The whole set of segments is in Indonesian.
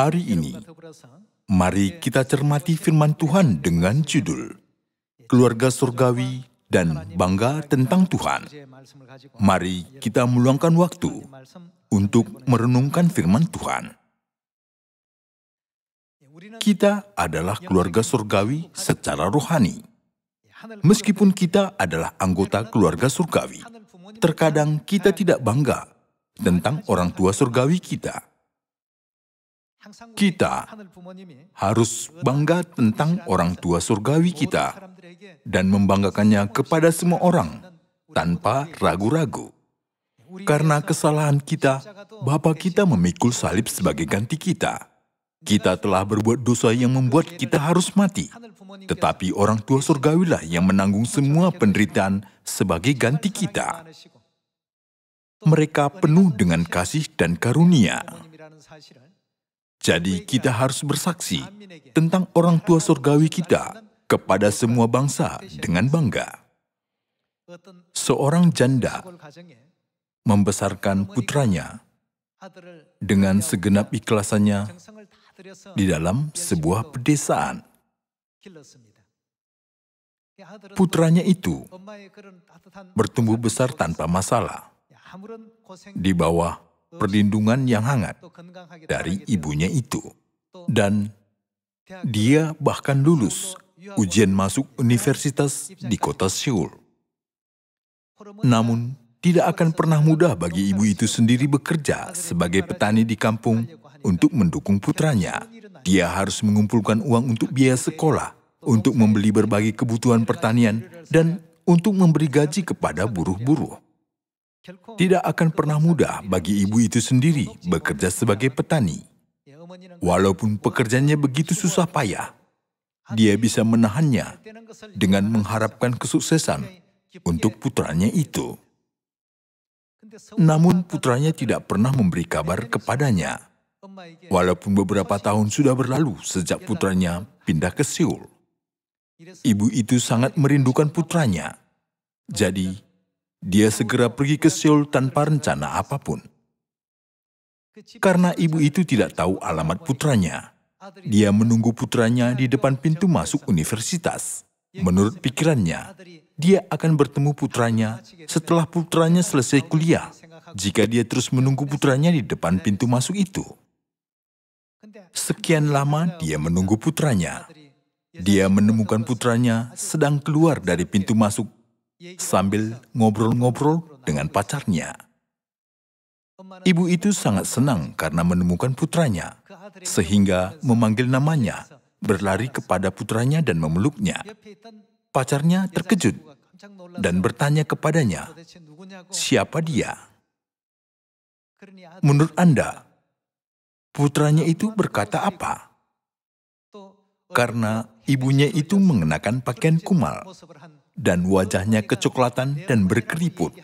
hari ini, mari kita cermati firman Tuhan dengan judul Keluarga Surgawi dan Bangga Tentang Tuhan. Mari kita meluangkan waktu untuk merenungkan firman Tuhan. Kita adalah keluarga surgawi secara rohani. Meskipun kita adalah anggota keluarga surgawi, terkadang kita tidak bangga tentang orang tua surgawi kita kita harus bangga tentang orang tua surgawi kita dan membanggakannya kepada semua orang tanpa ragu-ragu. Karena kesalahan kita, Bapak kita memikul salib sebagai ganti kita. Kita telah berbuat dosa yang membuat kita harus mati. Tetapi orang tua surgawilah yang menanggung semua penderitaan sebagai ganti kita. Mereka penuh dengan kasih dan karunia. Jadi kita harus bersaksi tentang orang tua surgawi kita kepada semua bangsa dengan bangga. Seorang janda membesarkan putranya dengan segenap ikhlasannya di dalam sebuah pedesaan. Putranya itu bertumbuh besar tanpa masalah di bawah perlindungan yang hangat dari ibunya itu. Dan dia bahkan lulus ujian masuk universitas di kota Seoul. Namun, tidak akan pernah mudah bagi ibu itu sendiri bekerja sebagai petani di kampung untuk mendukung putranya. Dia harus mengumpulkan uang untuk biaya sekolah, untuk membeli berbagai kebutuhan pertanian, dan untuk memberi gaji kepada buruh-buruh. Tidak akan pernah mudah bagi ibu itu sendiri bekerja sebagai petani. Ya, Walaupun pekerjaannya begitu susah payah, dia bisa menahannya dengan mengharapkan kesuksesan untuk putranya itu. Namun putranya tidak pernah memberi kabar kepadanya. Walaupun beberapa tahun sudah berlalu sejak putranya pindah ke Seoul. Ibu itu sangat merindukan putranya. Jadi, dia segera pergi ke Seoul tanpa rencana apapun. Karena ibu itu tidak tahu alamat putranya, dia menunggu putranya di depan pintu masuk universitas. Menurut pikirannya, dia akan bertemu putranya setelah putranya selesai kuliah, jika dia terus menunggu putranya di depan pintu masuk itu. Sekian lama dia menunggu putranya. Dia menemukan putranya sedang keluar dari pintu masuk sambil ngobrol-ngobrol dengan pacarnya. Ibu itu sangat senang karena menemukan putranya, sehingga memanggil namanya, berlari kepada putranya dan memeluknya. Pacarnya terkejut dan bertanya kepadanya, "Siapa dia?" Menurut Anda, putranya itu berkata apa? Karena ibunya itu mengenakan pakaian kumal, dan wajahnya kecoklatan dan berkeriput.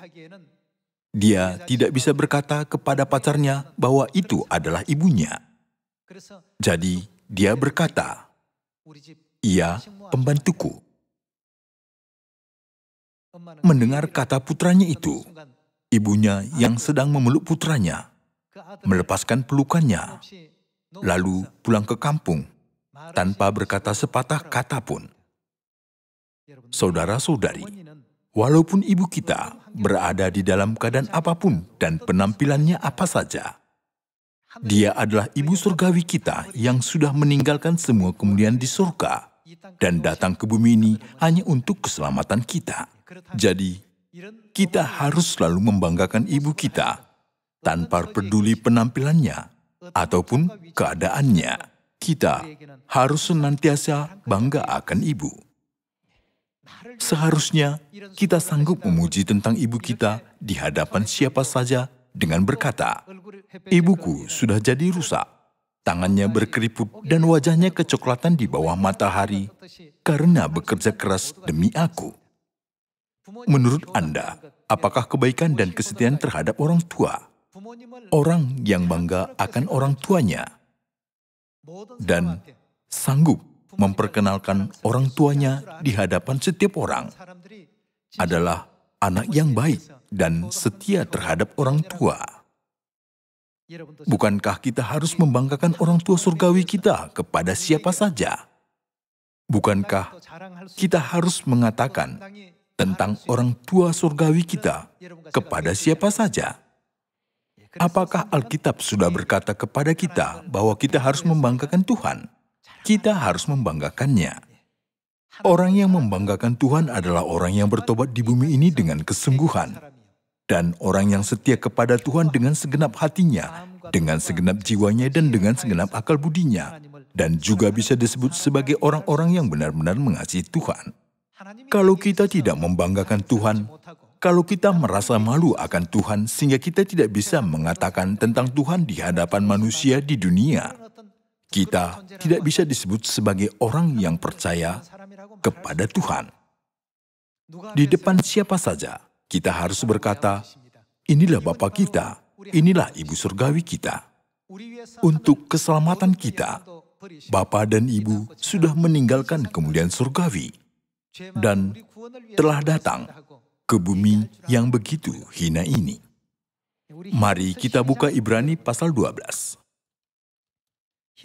Dia tidak bisa berkata kepada pacarnya bahwa itu adalah ibunya. Jadi, dia berkata, "Ia pembantuku." Mendengar kata putranya itu, ibunya yang sedang memeluk putranya melepaskan pelukannya, lalu pulang ke kampung tanpa berkata sepatah kata pun. Saudara-saudari, walaupun ibu kita berada di dalam keadaan apapun dan penampilannya apa saja, dia adalah ibu surgawi kita yang sudah meninggalkan semua kemuliaan di surga dan datang ke bumi ini hanya untuk keselamatan kita. Jadi, kita harus selalu membanggakan ibu kita tanpa peduli penampilannya ataupun keadaannya. Kita harus senantiasa bangga akan ibu. Seharusnya kita sanggup memuji tentang ibu kita di hadapan siapa saja dengan berkata, Ibuku sudah jadi rusak, tangannya berkeriput dan wajahnya kecoklatan di bawah matahari karena bekerja keras demi aku. Menurut Anda, apakah kebaikan dan kesetiaan terhadap orang tua? Orang yang bangga akan orang tuanya dan sanggup memperkenalkan orang tuanya di hadapan setiap orang adalah anak yang baik dan setia terhadap orang tua. Bukankah kita harus membanggakan orang tua surgawi kita kepada siapa saja? Bukankah kita harus mengatakan tentang orang tua surgawi kita kepada siapa saja? Apakah Alkitab sudah berkata kepada kita bahwa kita harus membanggakan Tuhan? kita harus membanggakannya. Orang yang membanggakan Tuhan adalah orang yang bertobat di bumi ini dengan kesungguhan. Dan orang yang setia kepada Tuhan dengan segenap hatinya, dengan segenap jiwanya dan dengan segenap akal budinya. Dan juga bisa disebut sebagai orang-orang yang benar-benar mengasihi Tuhan. Kalau kita tidak membanggakan Tuhan, kalau kita merasa malu akan Tuhan sehingga kita tidak bisa mengatakan tentang Tuhan di hadapan manusia di dunia, kita tidak bisa disebut sebagai orang yang percaya kepada Tuhan. Di depan siapa saja, kita harus berkata, inilah Bapak kita, inilah Ibu Surgawi kita. Untuk keselamatan kita, Bapak dan Ibu sudah meninggalkan kemuliaan surgawi dan telah datang ke bumi yang begitu hina ini. Mari kita buka Ibrani pasal 12.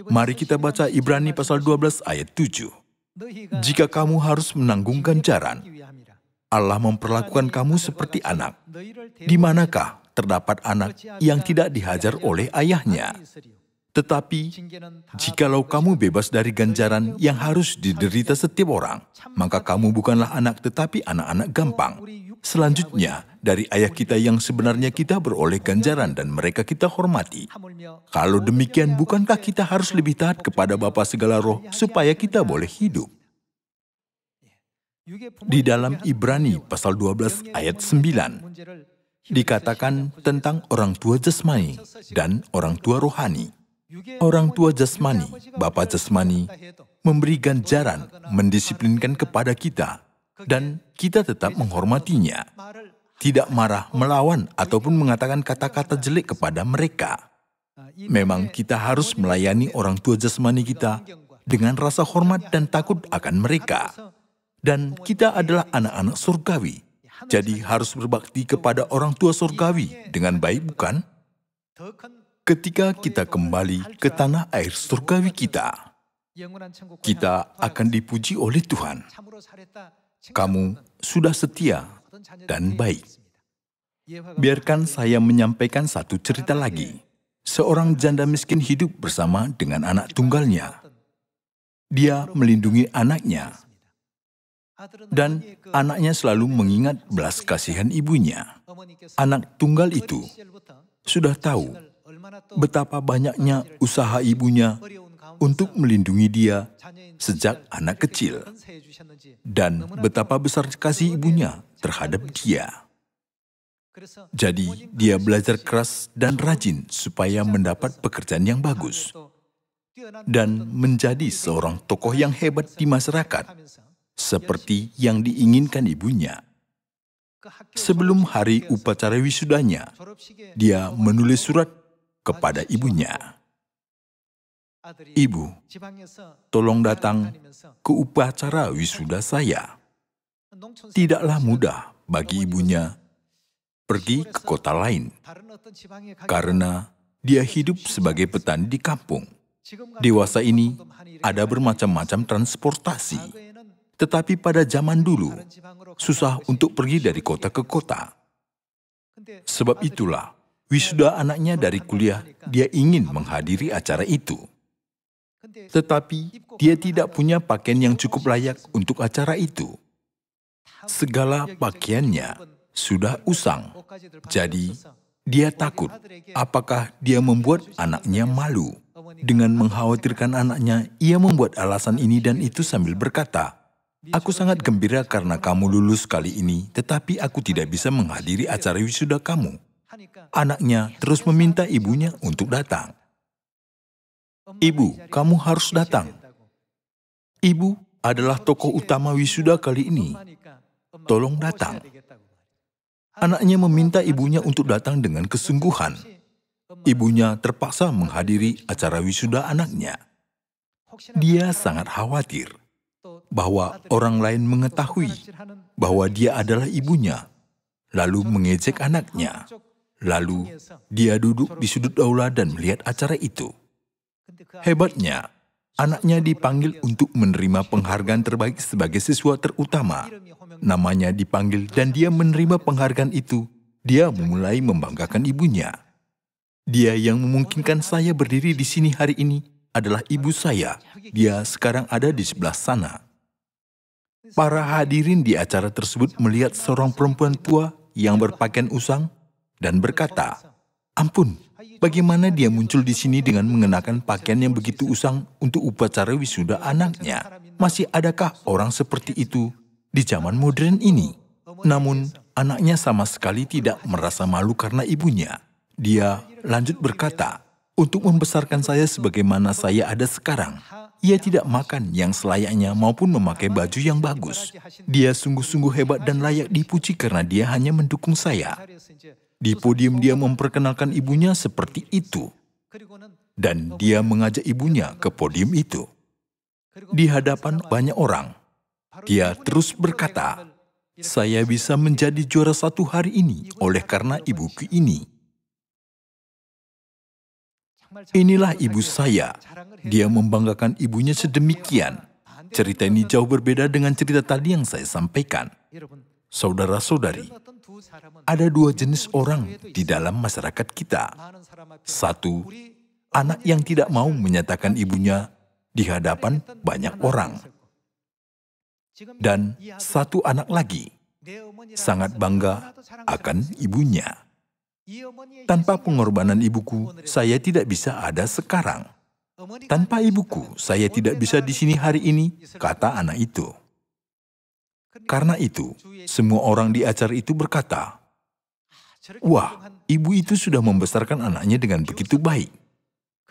Mari kita baca Ibrani pasal 12 ayat 7. Jika kamu harus menanggung ganjaran, Allah memperlakukan kamu seperti anak. Di manakah terdapat anak yang tidak dihajar oleh ayahnya? Tetapi, jikalau kamu bebas dari ganjaran yang harus diderita setiap orang, maka kamu bukanlah anak tetapi anak-anak gampang. Selanjutnya, dari ayah kita yang sebenarnya kita beroleh ganjaran dan mereka kita hormati. Kalau demikian, bukankah kita harus lebih taat kepada Bapa segala roh supaya kita boleh hidup? Di dalam Ibrani pasal 12 ayat 9, dikatakan tentang orang tua jasmani dan orang tua rohani. Orang tua jasmani, bapak jasmani, memberi ganjaran, mendisiplinkan kepada kita, dan kita tetap menghormatinya. Tidak marah, melawan, ataupun mengatakan kata-kata jelek kepada mereka. Nah, Memang kita harus melayani orang tua jasmani kita dengan rasa hormat dan takut akan mereka. Dan kita adalah anak-anak surgawi, ya, jadi harus berbakti kepada orang tua surgawi dengan baik, bukan? ketika kita kembali ke tanah air surgawi kita, kita akan dipuji oleh Tuhan. Kamu sudah setia dan baik. Biarkan saya menyampaikan satu cerita lagi. Seorang janda miskin hidup bersama dengan anak tunggalnya. Dia melindungi anaknya, dan anaknya selalu mengingat belas kasihan ibunya. Anak tunggal itu sudah tahu betapa banyaknya usaha ibunya untuk melindungi dia sejak anak kecil, dan betapa besar kasih ibunya terhadap dia. Jadi, dia belajar keras dan rajin supaya mendapat pekerjaan yang bagus dan menjadi seorang tokoh yang hebat di masyarakat, seperti yang diinginkan ibunya. Sebelum hari upacara wisudanya, dia menulis surat kepada ibunya. Ibu, tolong datang ke upacara wisuda saya. Tidaklah mudah bagi ibunya pergi ke kota lain karena dia hidup sebagai petani di kampung. Dewasa ini ada bermacam-macam transportasi, tetapi pada zaman dulu susah untuk pergi dari kota ke kota. Sebab itulah wisuda anaknya dari kuliah, dia ingin menghadiri acara itu. Tetapi dia tidak punya pakaian yang cukup layak untuk acara itu. Segala pakaiannya sudah usang, jadi dia takut apakah dia membuat anaknya malu. Dengan mengkhawatirkan anaknya, ia membuat alasan ini dan itu sambil berkata, Aku sangat gembira karena kamu lulus kali ini, tetapi aku tidak bisa menghadiri acara wisuda kamu. Anaknya terus meminta ibunya untuk datang. Ibu, kamu harus datang. Ibu adalah tokoh utama wisuda kali ini. Tolong datang. Anaknya meminta ibunya untuk datang dengan kesungguhan. Ibunya terpaksa menghadiri acara wisuda anaknya. Dia sangat khawatir bahwa orang lain mengetahui bahwa dia adalah ibunya, lalu mengejek anaknya. Lalu dia duduk di sudut aula dan melihat acara itu. Hebatnya, anaknya dipanggil untuk menerima penghargaan terbaik sebagai siswa terutama. Namanya dipanggil dan dia menerima penghargaan itu. Dia mulai membanggakan ibunya. Dia yang memungkinkan saya berdiri di sini hari ini adalah ibu saya. Dia sekarang ada di sebelah sana. Para hadirin di acara tersebut melihat seorang perempuan tua yang berpakaian usang dan berkata, Ampun, bagaimana dia muncul di sini dengan mengenakan pakaian yang begitu usang untuk upacara wisuda anaknya? Masih adakah orang seperti itu di zaman modern ini? Namun, anaknya sama sekali tidak merasa malu karena ibunya. Dia lanjut berkata, untuk membesarkan saya sebagaimana saya ada sekarang. Ia tidak makan yang selayaknya maupun memakai baju yang bagus. Dia sungguh-sungguh hebat dan layak dipuji karena dia hanya mendukung saya. Di podium dia memperkenalkan ibunya seperti itu. Dan dia mengajak ibunya ke podium itu. Di hadapan banyak orang, dia terus berkata, saya bisa menjadi juara satu hari ini oleh karena ibuku ini. Inilah ibu saya. Dia membanggakan ibunya sedemikian. Cerita ini jauh berbeda dengan cerita tadi yang saya sampaikan. Saudara-saudari, ada dua jenis orang di dalam masyarakat kita. Satu, anak yang tidak mau menyatakan ibunya di hadapan banyak orang. Dan satu anak lagi, sangat bangga akan ibunya. Tanpa pengorbanan ibuku, saya tidak bisa ada sekarang. Tanpa ibuku, saya tidak bisa di sini hari ini, kata anak itu. Karena itu, semua orang di acara itu berkata, Wah, ibu itu sudah membesarkan anaknya dengan begitu baik.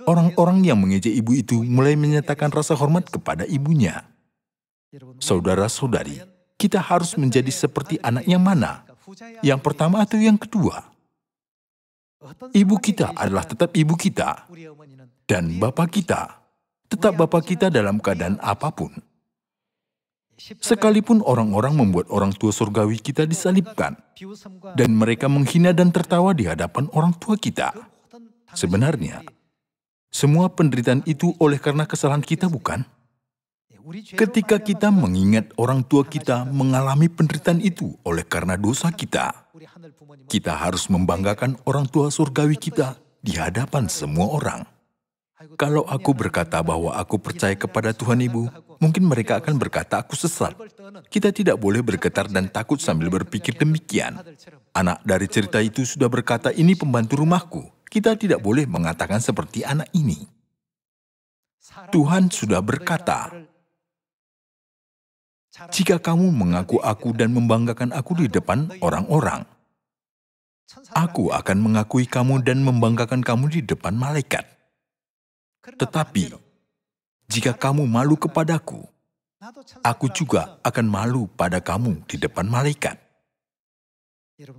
Orang-orang yang mengejek ibu itu mulai menyatakan rasa hormat kepada ibunya. Saudara-saudari, kita harus menjadi seperti anak yang mana? Yang pertama atau yang kedua? Ibu kita adalah tetap ibu kita, dan bapak kita tetap bapak kita dalam keadaan apapun. Sekalipun orang-orang membuat orang tua surgawi kita disalibkan, dan mereka menghina dan tertawa di hadapan orang tua kita. Sebenarnya, semua penderitaan itu oleh karena kesalahan kita, bukan? Ketika kita mengingat orang tua kita mengalami penderitaan itu oleh karena dosa kita, kita harus membanggakan orang tua surgawi kita di hadapan semua orang. Kalau aku berkata bahwa aku percaya kepada Tuhan Ibu, mungkin mereka akan berkata aku sesat. Kita tidak boleh bergetar dan takut sambil berpikir demikian. Anak dari cerita itu sudah berkata, ini pembantu rumahku. Kita tidak boleh mengatakan seperti anak ini. Tuhan sudah berkata, jika kamu mengaku aku dan membanggakan aku di depan orang-orang, aku akan mengakui kamu dan membanggakan kamu di depan malaikat. Tetapi, jika kamu malu kepadaku, aku juga akan malu pada kamu di depan malaikat.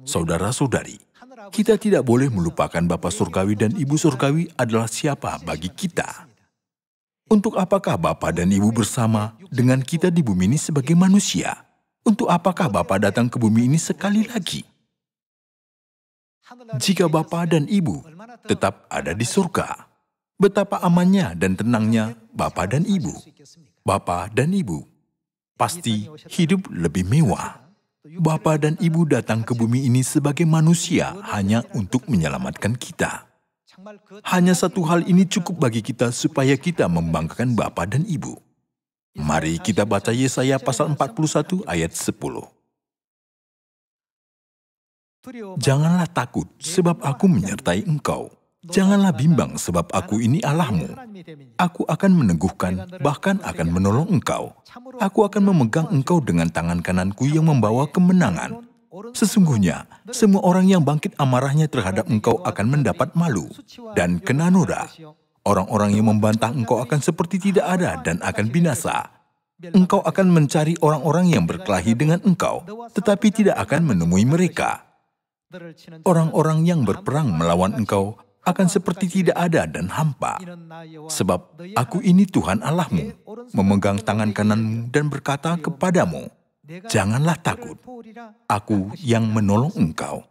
Saudara-saudari, kita tidak boleh melupakan Bapak Surgawi dan Ibu Surgawi adalah siapa bagi kita. Untuk apakah Bapak dan Ibu bersama dengan kita di bumi ini sebagai manusia? Untuk apakah Bapak datang ke bumi ini sekali lagi? Jika Bapak dan Ibu tetap ada di surga, Betapa amannya dan tenangnya Bapak dan Ibu. Bapak dan Ibu. Pasti hidup lebih mewah. Bapak dan Ibu datang ke bumi ini sebagai manusia hanya untuk menyelamatkan kita. Hanya satu hal ini cukup bagi kita supaya kita membanggakan bapak dan Ibu. Mari kita baca Yesaya pasal 41 ayat 10. Janganlah takut sebab aku menyertai engkau. Janganlah bimbang sebab aku ini Allahmu. Aku akan meneguhkan, bahkan akan menolong engkau. Aku akan memegang engkau dengan tangan kananku yang membawa kemenangan. Sesungguhnya, semua orang yang bangkit amarahnya terhadap engkau akan mendapat malu dan kena noda. Orang-orang yang membantah engkau akan seperti tidak ada dan akan binasa. Engkau akan mencari orang-orang yang berkelahi dengan engkau, tetapi tidak akan menemui mereka. Orang-orang yang berperang melawan engkau akan seperti tidak ada dan hampa. Sebab aku ini Tuhan Allahmu, memegang tangan kananmu dan berkata kepadamu, Janganlah takut, aku yang menolong engkau.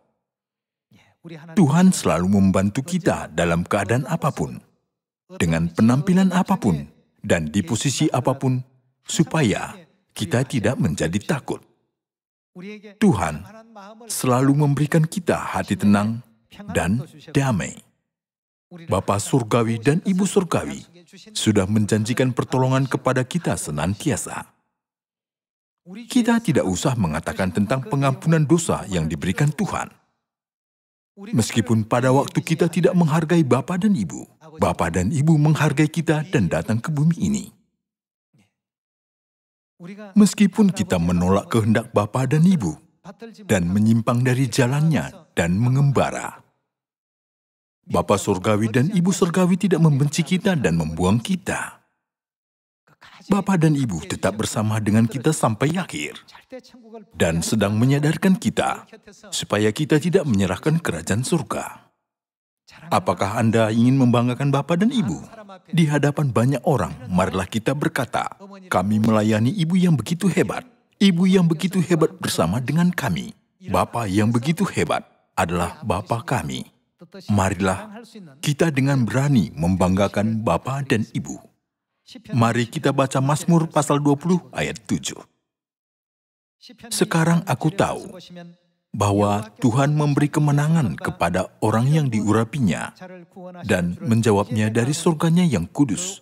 Tuhan selalu membantu kita dalam keadaan apapun, dengan penampilan apapun, dan di posisi apapun, supaya kita tidak menjadi takut. Tuhan selalu memberikan kita hati tenang dan damai. Bapa Surgawi dan Ibu Surgawi sudah menjanjikan pertolongan kepada kita senantiasa. Kita tidak usah mengatakan tentang pengampunan dosa yang diberikan Tuhan. Meskipun pada waktu kita tidak menghargai Bapa dan Ibu, Bapa dan Ibu menghargai kita dan datang ke bumi ini. Meskipun kita menolak kehendak Bapa dan Ibu dan menyimpang dari jalannya dan mengembara, Bapak Surgawi dan Ibu Surgawi tidak membenci kita dan membuang kita. Bapak dan Ibu tetap bersama dengan kita sampai akhir dan sedang menyadarkan kita supaya kita tidak menyerahkan kerajaan surga. Apakah Anda ingin membanggakan Bapak dan Ibu? Di hadapan banyak orang, marilah kita berkata, kami melayani Ibu yang begitu hebat. Ibu yang begitu hebat bersama dengan kami. Bapak yang begitu hebat adalah Bapak kami. Marilah kita dengan berani membanggakan Bapa dan Ibu. Mari kita baca Mazmur pasal 20 ayat 7. Sekarang aku tahu bahwa Tuhan memberi kemenangan kepada orang yang diurapinya dan menjawabnya dari surganya yang kudus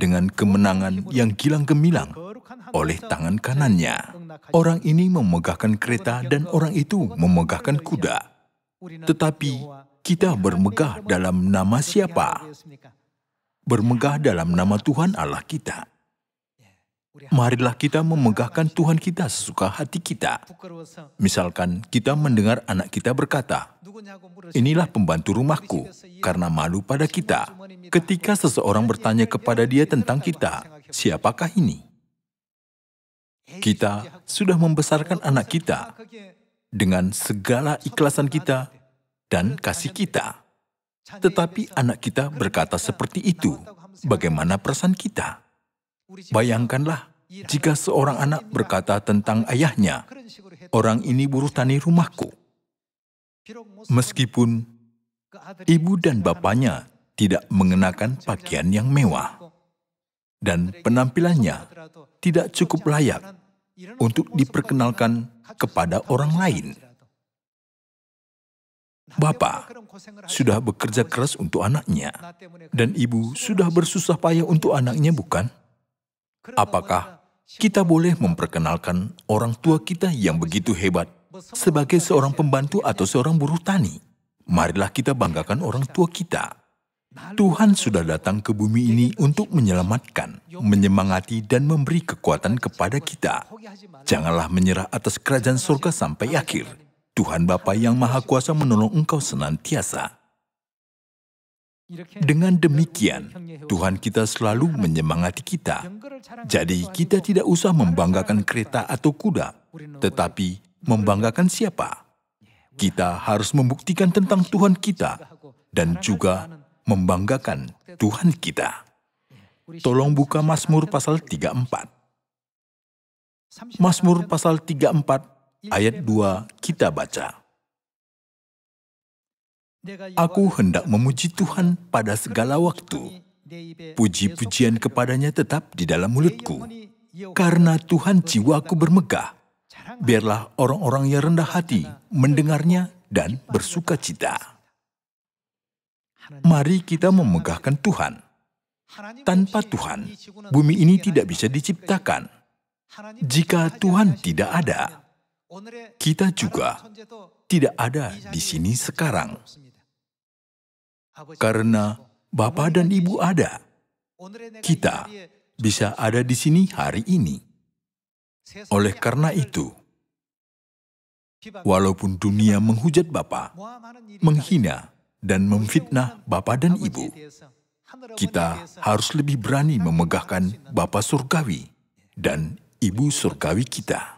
dengan kemenangan yang gilang gemilang oleh tangan kanannya. Orang ini memegahkan kereta dan orang itu memegahkan kuda. Tetapi kita bermegah dalam nama siapa? Bermegah dalam nama Tuhan Allah kita. Marilah kita memegahkan Tuhan kita sesuka hati kita. Misalkan kita mendengar anak kita berkata, Inilah pembantu rumahku, karena malu pada kita. Ketika seseorang bertanya kepada dia tentang kita, siapakah ini? Kita sudah membesarkan anak kita. Dengan segala ikhlasan kita, dan kasih kita. Tetapi anak kita berkata seperti itu, bagaimana perasaan kita? Bayangkanlah, jika seorang anak berkata tentang ayahnya, orang ini buruh tani rumahku. Meskipun ibu dan bapaknya tidak mengenakan pakaian yang mewah dan penampilannya tidak cukup layak untuk diperkenalkan kepada orang lain. Bapak sudah bekerja keras untuk anaknya, dan ibu sudah bersusah payah untuk anaknya, bukan? Apakah kita boleh memperkenalkan orang tua kita yang begitu hebat sebagai seorang pembantu atau seorang buruh tani? Marilah kita banggakan orang tua kita. Tuhan sudah datang ke bumi ini untuk menyelamatkan, menyemangati, dan memberi kekuatan kepada kita. Janganlah menyerah atas kerajaan surga sampai akhir Tuhan Bapa yang Maha Kuasa menolong engkau senantiasa. Dengan demikian, Tuhan kita selalu menyemangati kita. Jadi kita tidak usah membanggakan kereta atau kuda, tetapi membanggakan siapa. Kita harus membuktikan tentang Tuhan kita dan juga membanggakan Tuhan kita. Tolong buka Mazmur pasal 34. Mazmur pasal 34 ayat 2 kita baca. Aku hendak memuji Tuhan pada segala waktu. Puji-pujian kepadanya tetap di dalam mulutku. Karena Tuhan jiwaku bermegah, biarlah orang-orang yang rendah hati mendengarnya dan bersuka cita. Mari kita memegahkan Tuhan. Tanpa Tuhan, bumi ini tidak bisa diciptakan. Jika Tuhan tidak ada, kita juga tidak ada di sini sekarang. Karena Bapak dan Ibu ada, kita bisa ada di sini hari ini. Oleh karena itu, walaupun dunia menghujat Bapak, menghina, dan memfitnah Bapak dan Ibu, kita harus lebih berani memegahkan Bapak Surgawi dan Ibu Surgawi kita.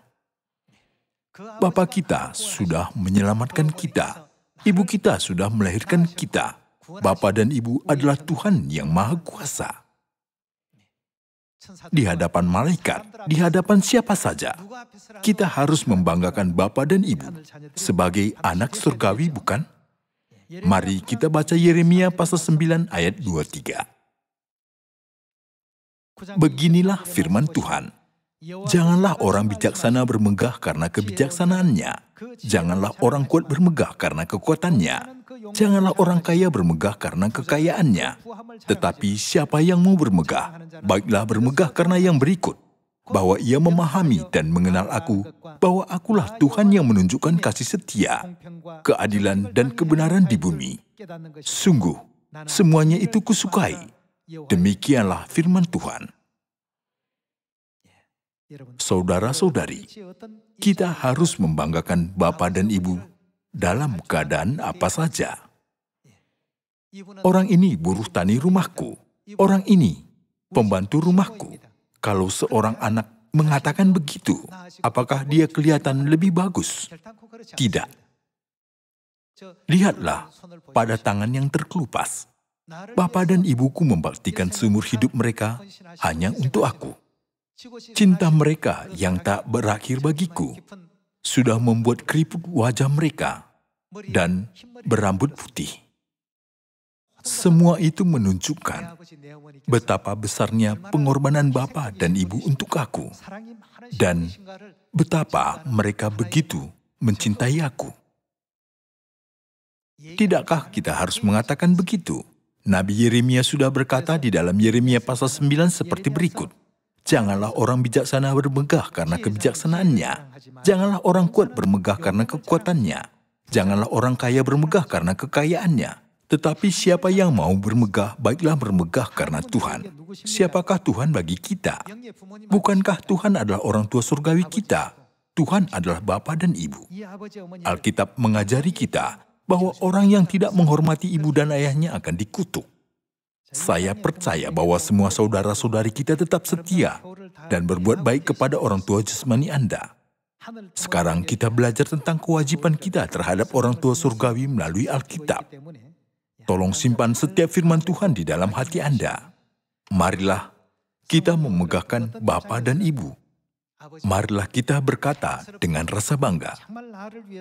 Bapa kita sudah menyelamatkan kita. Ibu kita sudah melahirkan kita. Bapa dan Ibu adalah Tuhan yang Maha Kuasa. Di hadapan malaikat, di hadapan siapa saja, kita harus membanggakan Bapa dan Ibu sebagai anak surgawi, bukan? Mari kita baca Yeremia pasal 9 ayat 23. Beginilah firman Tuhan. Janganlah orang bijaksana bermegah karena kebijaksanaannya. Janganlah orang kuat bermegah karena kekuatannya. Janganlah orang kaya bermegah karena kekayaannya. Tetapi siapa yang mau bermegah, baiklah bermegah karena yang berikut. Bahwa ia memahami dan mengenal aku, bahwa akulah Tuhan yang menunjukkan kasih setia, keadilan dan kebenaran di bumi. Sungguh, semuanya itu kusukai. Demikianlah firman Tuhan. Saudara-saudari, kita harus membanggakan bapak dan Ibu dalam keadaan apa saja. Orang ini buruh tani rumahku. Orang ini pembantu rumahku. Kalau seorang anak mengatakan begitu, apakah dia kelihatan lebih bagus? Tidak. Lihatlah pada tangan yang terkelupas. Bapak dan ibuku membaktikan seumur hidup mereka hanya untuk aku. Cinta mereka yang tak berakhir bagiku sudah membuat keriput wajah mereka dan berambut putih. Semua itu menunjukkan betapa besarnya pengorbanan Bapa dan Ibu untuk aku dan betapa mereka begitu mencintai aku. Tidakkah kita harus mengatakan begitu? Nabi Yeremia sudah berkata di dalam Yeremia pasal 9 seperti berikut. Janganlah orang bijaksana bermegah karena kebijaksanaannya. Janganlah orang kuat bermegah karena kekuatannya. Janganlah orang kaya bermegah karena kekayaannya. Tetapi siapa yang mau bermegah, baiklah bermegah karena Tuhan. Siapakah Tuhan bagi kita? Bukankah Tuhan adalah orang tua surgawi kita? Tuhan adalah Bapa dan Ibu. Alkitab mengajari kita bahwa orang yang tidak menghormati ibu dan ayahnya akan dikutuk. Saya percaya bahwa semua saudara-saudari kita tetap setia dan berbuat baik kepada orang tua jasmani Anda. Sekarang kita belajar tentang kewajiban kita terhadap orang tua surgawi ya. melalui Alkitab. Tolong simpan setiap firman Tuhan di dalam hati Anda. Marilah kita memegahkan Bapa dan Ibu. Marilah kita berkata dengan rasa bangga,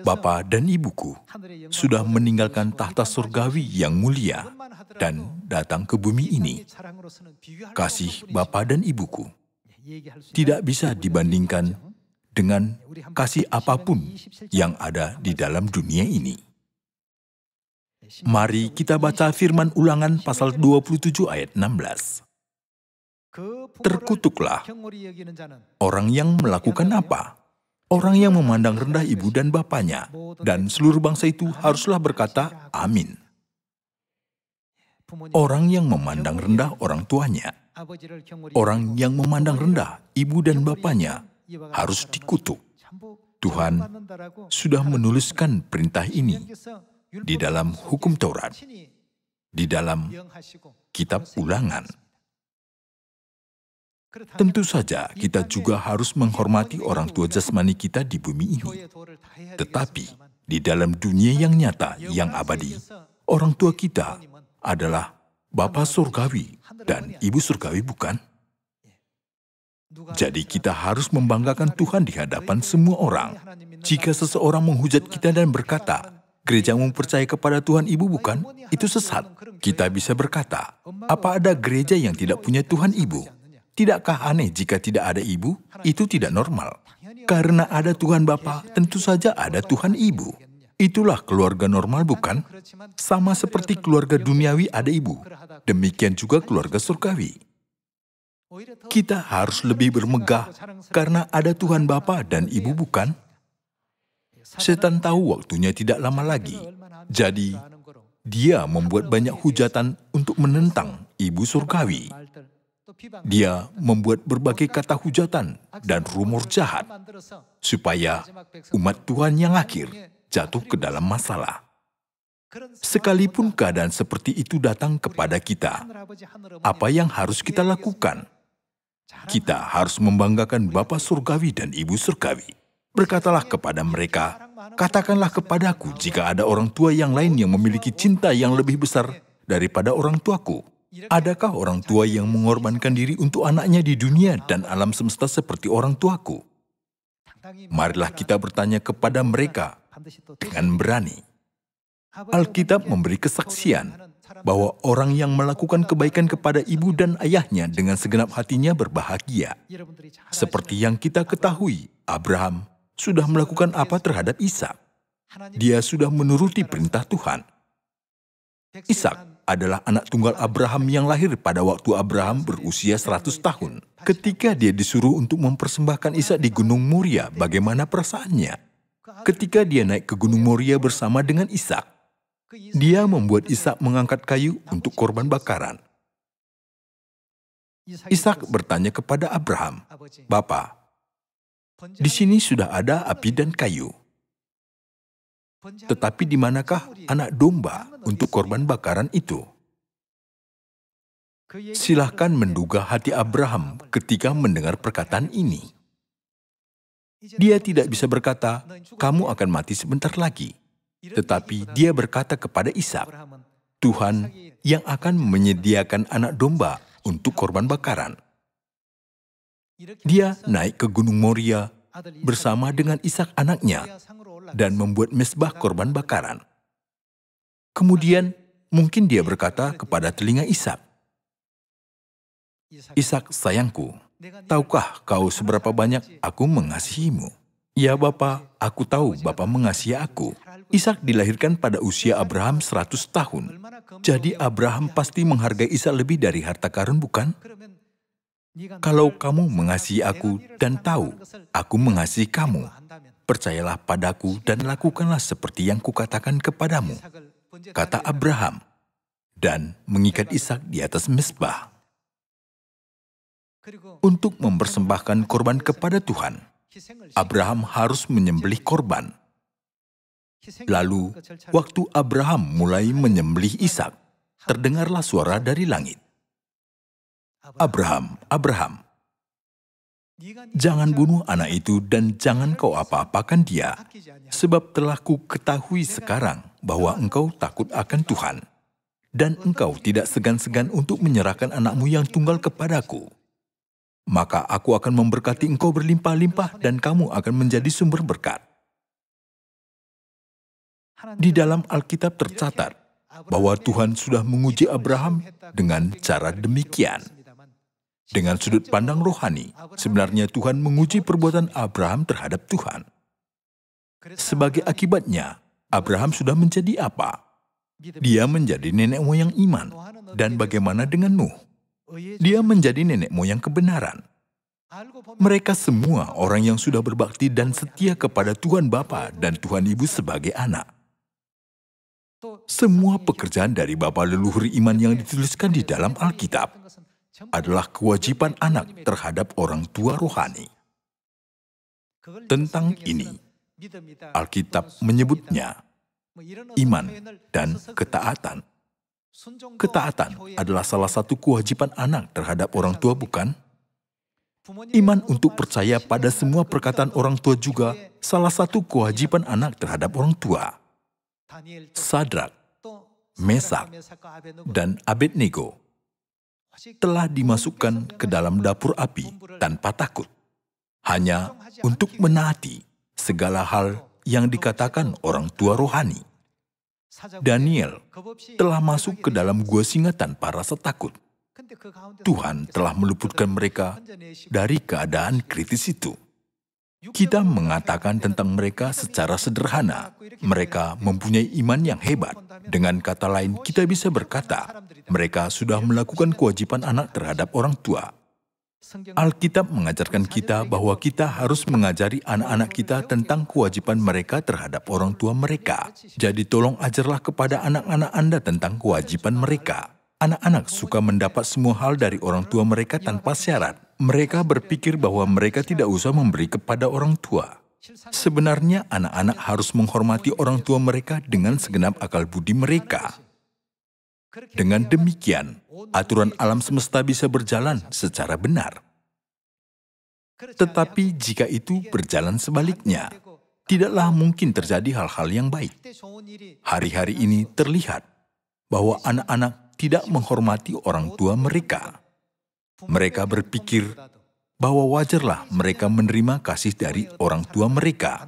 Bapa dan Ibuku sudah meninggalkan tahta surgawi yang mulia dan datang ke bumi ini. Kasih Bapa dan Ibuku tidak bisa dibandingkan dengan kasih apapun yang ada di dalam dunia ini. Mari kita baca firman ulangan pasal 27 ayat 16. Terkutuklah orang yang melakukan apa? Orang yang memandang rendah ibu dan bapaknya, dan seluruh bangsa itu haruslah berkata, Amin. Orang yang memandang rendah orang tuanya, orang yang memandang rendah ibu dan bapaknya harus dikutuk. Tuhan sudah menuliskan perintah ini di dalam hukum Taurat, di dalam kitab ulangan. Tentu saja kita juga harus menghormati orang tua jasmani kita di bumi ini. Tetapi di dalam dunia yang nyata, yang abadi, orang tua kita adalah Bapak Surgawi dan Ibu Surgawi bukan? Jadi kita harus membanggakan Tuhan di hadapan semua orang. Jika seseorang menghujat kita dan berkata, Gereja mempercaya kepada Tuhan Ibu bukan? Itu sesat. Kita bisa berkata, apa ada gereja yang tidak punya Tuhan Ibu? Tidakkah aneh jika tidak ada ibu? Itu tidak normal. Karena ada Tuhan Bapa, tentu saja ada Tuhan Ibu. Itulah keluarga normal bukan? Sama seperti keluarga duniawi ada ibu. Demikian juga keluarga surgawi. Kita harus lebih bermegah karena ada Tuhan Bapa dan Ibu bukan? Setan tahu waktunya tidak lama lagi. Jadi, dia membuat banyak hujatan untuk menentang Ibu Surgawi. Dia membuat berbagai kata hujatan dan rumor jahat, supaya umat Tuhan yang akhir jatuh ke dalam masalah. Sekalipun keadaan seperti itu datang kepada kita, apa yang harus kita lakukan? Kita harus membanggakan Bapa Surgawi dan Ibu Surgawi. Berkatalah kepada mereka, katakanlah kepadaku jika ada orang tua yang lain yang memiliki cinta yang lebih besar daripada orang tuaku Adakah orang tua yang mengorbankan diri untuk anaknya di dunia dan alam semesta seperti orang tuaku? Marilah kita bertanya kepada mereka dengan berani. Alkitab memberi kesaksian bahwa orang yang melakukan kebaikan kepada ibu dan ayahnya dengan segenap hatinya berbahagia. Seperti yang kita ketahui, Abraham sudah melakukan apa terhadap Ishak. Dia sudah menuruti perintah Tuhan. Ishak adalah anak tunggal Abraham yang lahir pada waktu Abraham berusia 100 tahun. Ketika dia disuruh untuk mempersembahkan Ishak di Gunung Moria, bagaimana perasaannya? Ketika dia naik ke Gunung Moria bersama dengan Ishak, dia membuat Ishak mengangkat kayu untuk korban bakaran. Ishak bertanya kepada Abraham, "Bapak, di sini sudah ada api dan kayu. Tetapi di manakah anak domba untuk korban bakaran itu? Silahkan menduga hati Abraham ketika mendengar perkataan ini. Dia tidak bisa berkata, "Kamu akan mati sebentar lagi," tetapi dia berkata kepada Ishak, "Tuhan yang akan menyediakan anak domba untuk korban bakaran." Dia naik ke Gunung Moria bersama dengan Ishak anaknya dan membuat mesbah korban bakaran. Kemudian mungkin dia berkata kepada telinga Ishak, Isak sayangku, tahukah kau seberapa banyak aku mengasihimu? Ya Bapa, aku tahu Bapa mengasihi aku. Ishak dilahirkan pada usia Abraham 100 tahun. Jadi Abraham pasti menghargai Ishak lebih dari harta karun, bukan? Kalau kamu mengasihi aku dan tahu aku mengasihi kamu, Percayalah padaku dan lakukanlah seperti yang kukatakan kepadamu, kata Abraham, dan mengikat Ishak di atas mesbah untuk mempersembahkan korban kepada Tuhan. Abraham harus menyembelih korban. Lalu, waktu Abraham mulai menyembelih Ishak, terdengarlah suara dari langit. Abraham, Abraham, Jangan bunuh anak itu dan jangan kau apa-apakan dia, sebab telah ku ketahui sekarang bahwa engkau takut akan Tuhan, dan engkau tidak segan-segan untuk menyerahkan anakmu yang tunggal kepadaku. Maka aku akan memberkati engkau berlimpah-limpah dan kamu akan menjadi sumber berkat. Di dalam Alkitab tercatat bahwa Tuhan sudah menguji Abraham dengan cara demikian. Dengan sudut pandang rohani, sebenarnya Tuhan menguji perbuatan Abraham terhadap Tuhan. Sebagai akibatnya, Abraham sudah menjadi apa? Dia menjadi nenek moyang iman. Dan bagaimana dengan Nuh? Dia menjadi nenek moyang kebenaran. Mereka semua orang yang sudah berbakti dan setia kepada Tuhan Bapa dan Tuhan Ibu sebagai anak. Semua pekerjaan dari Bapa leluhur iman yang dituliskan di dalam Alkitab adalah kewajiban anak terhadap orang tua rohani. Tentang ini, Alkitab menyebutnya iman dan ketaatan. Ketaatan adalah salah satu kewajiban anak terhadap orang tua, bukan? Iman untuk percaya pada semua perkataan orang tua juga salah satu kewajiban anak terhadap orang tua. Sadrak, Mesak, dan Abednego telah dimasukkan ke dalam dapur api tanpa takut, hanya untuk menaati segala hal yang dikatakan orang tua rohani. Daniel telah masuk ke dalam gua singa tanpa rasa takut. Tuhan telah meluputkan mereka dari keadaan kritis itu. Kita mengatakan tentang mereka secara sederhana. Mereka mempunyai iman yang hebat. Dengan kata lain, kita bisa berkata, mereka sudah melakukan kewajiban anak terhadap orang tua. Alkitab mengajarkan kita bahwa kita harus mengajari anak-anak kita tentang kewajiban mereka terhadap orang tua mereka. Jadi tolong ajarlah kepada anak-anak Anda tentang kewajiban mereka. Anak-anak suka mendapat semua hal dari orang tua mereka tanpa syarat. Mereka berpikir bahwa mereka tidak usah memberi kepada orang tua. Sebenarnya, anak-anak harus menghormati orang tua mereka dengan segenap akal budi mereka. Dengan demikian, aturan alam semesta bisa berjalan secara benar. Tetapi, jika itu berjalan sebaliknya, tidaklah mungkin terjadi hal-hal yang baik. Hari-hari ini terlihat bahwa anak-anak tidak menghormati orang tua mereka. Mereka berpikir bahwa wajarlah mereka menerima kasih dari orang tua mereka.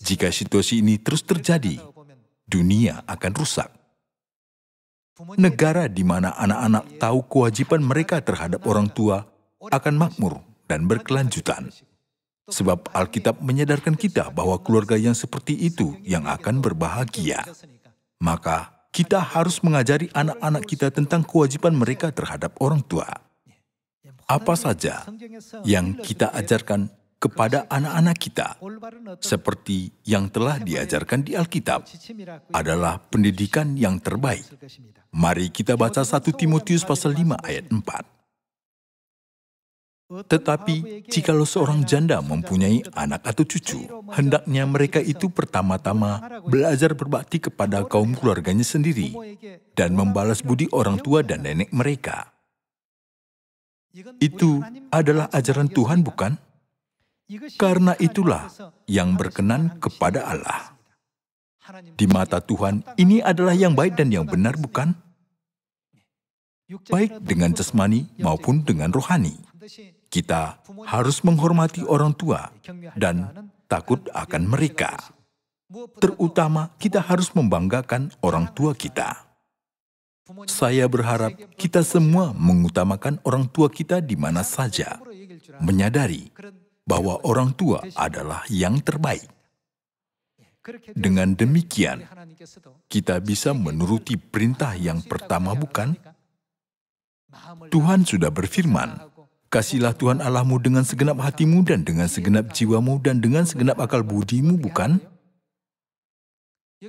Jika situasi ini terus terjadi, dunia akan rusak. Negara di mana anak-anak tahu kewajiban mereka terhadap orang tua akan makmur dan berkelanjutan. Sebab Alkitab menyadarkan kita bahwa keluarga yang seperti itu yang akan berbahagia. Maka kita harus mengajari anak-anak kita tentang kewajiban mereka terhadap orang tua. Apa saja yang kita ajarkan kepada anak-anak kita, seperti yang telah diajarkan di Alkitab, adalah pendidikan yang terbaik. Mari kita baca 1 Timotius pasal 5 ayat 4. Tetapi, jikalau seorang janda mempunyai anak atau cucu, hendaknya mereka itu pertama-tama belajar berbakti kepada kaum keluarganya sendiri dan membalas budi orang tua dan nenek mereka. Itu adalah ajaran Tuhan, bukan? Karena itulah yang berkenan kepada Allah. Di mata Tuhan, ini adalah yang baik dan yang benar, bukan? Baik dengan jasmani maupun dengan rohani kita harus menghormati orang tua dan takut akan mereka. Terutama, kita harus membanggakan orang tua kita. Saya berharap kita semua mengutamakan orang tua kita di mana saja, menyadari bahwa orang tua adalah yang terbaik. Dengan demikian, kita bisa menuruti perintah yang pertama, bukan? Tuhan sudah berfirman, kasihlah Tuhan Allahmu dengan segenap hatimu dan dengan segenap jiwamu dan dengan segenap akal budimu, bukan?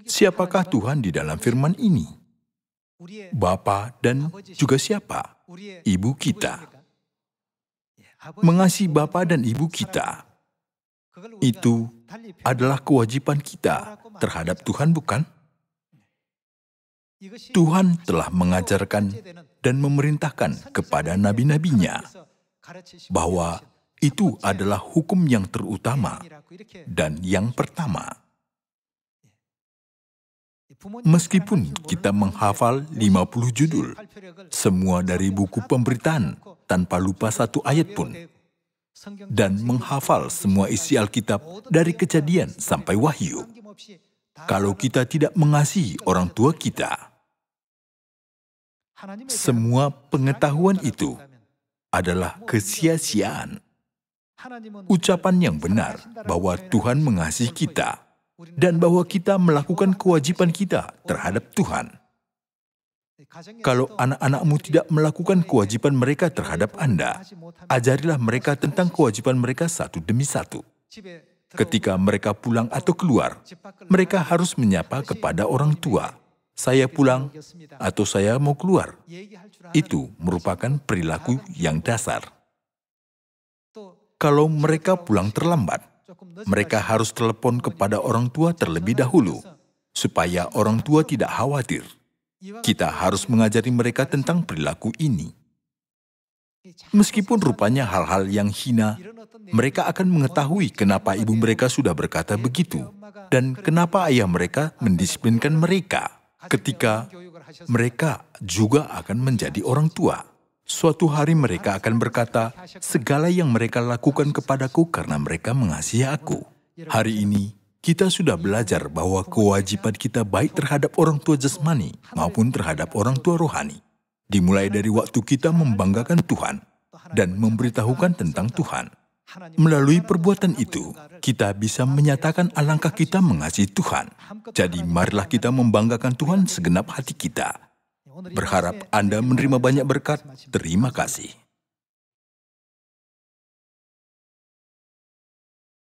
Siapakah Tuhan di dalam firman ini? Bapa dan juga siapa? Ibu kita. Mengasihi Bapa dan Ibu kita. Itu adalah kewajiban kita terhadap Tuhan, bukan? Tuhan telah mengajarkan dan memerintahkan kepada nabi-nabinya bahwa itu adalah hukum yang terutama dan yang pertama. Ya, ya, Meskipun kita menghafal 50 judul, semua dari buku pemberitaan tanpa lupa satu ayat pun, dan menghafal semua isi Alkitab dari kejadian sampai wahyu. Kalau kita tidak mengasihi orang tua kita, semua pengetahuan itu adalah kesia-siaan. Ucapan yang benar bahwa Tuhan mengasihi kita dan bahwa kita melakukan kewajiban kita terhadap Tuhan. Kalau anak-anakmu tidak melakukan kewajiban mereka terhadap Anda, ajarilah mereka tentang kewajiban mereka satu demi satu. Ketika mereka pulang atau keluar, mereka harus menyapa kepada orang tua saya pulang atau saya mau keluar. Itu merupakan perilaku yang dasar. Kalau mereka pulang terlambat, mereka harus telepon kepada orang tua terlebih dahulu, supaya orang tua tidak khawatir. Kita harus mengajari mereka tentang perilaku ini. Meskipun rupanya hal-hal yang hina, mereka akan mengetahui kenapa ibu mereka sudah berkata begitu dan kenapa ayah mereka mendisiplinkan mereka ketika mereka juga akan menjadi orang tua. Suatu hari mereka akan berkata, segala yang mereka lakukan kepadaku karena mereka mengasihi aku. Hari ini, kita sudah belajar bahwa kewajiban kita baik terhadap orang tua jasmani maupun terhadap orang tua rohani. Dimulai dari waktu kita membanggakan Tuhan dan memberitahukan tentang Tuhan. Melalui perbuatan itu, kita bisa menyatakan alangkah kita mengasihi Tuhan. Jadi marilah kita membanggakan Tuhan segenap hati kita. Berharap Anda menerima banyak berkat. Terima kasih.